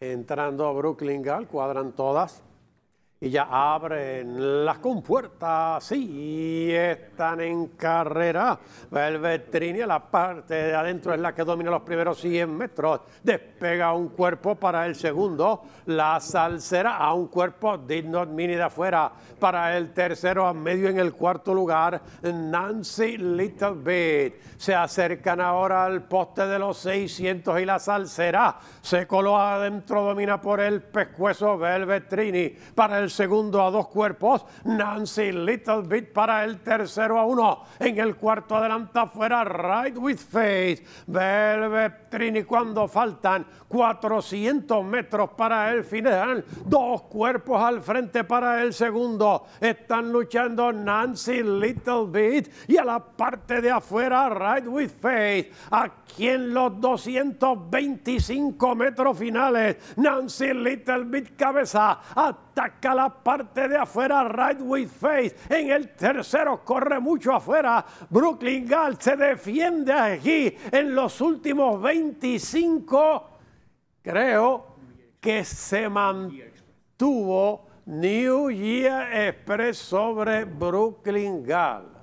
entrando a Brooklyn Gal, cuadran todas y ya abren las compuertas, y están en carrera. Velvetrini a la parte de adentro es la que domina los primeros 100 metros. Despega un cuerpo para el segundo. La salsera a un cuerpo digno mini de afuera. Para el tercero a medio en el cuarto lugar, Nancy Little Bit. Se acercan ahora al poste de los 600 y la salsera se coló adentro, domina por el pescuezo Velvetrini. Para segundo a dos cuerpos. Nancy Little Bit para el tercero a uno. En el cuarto adelanta fuera Ride with Faith, Velvet Trini cuando faltan 400 metros para el final. Dos cuerpos al frente para el segundo. Están luchando Nancy Little Bit y a la parte de afuera Ride with Face. Aquí en los 225 metros finales, Nancy Little Bit cabeza a ataca la parte de afuera, right with face. En el tercero corre mucho afuera. Brooklyn Gall se defiende aquí en los últimos 25. Creo que se mantuvo New Year Express sobre Brooklyn Gall.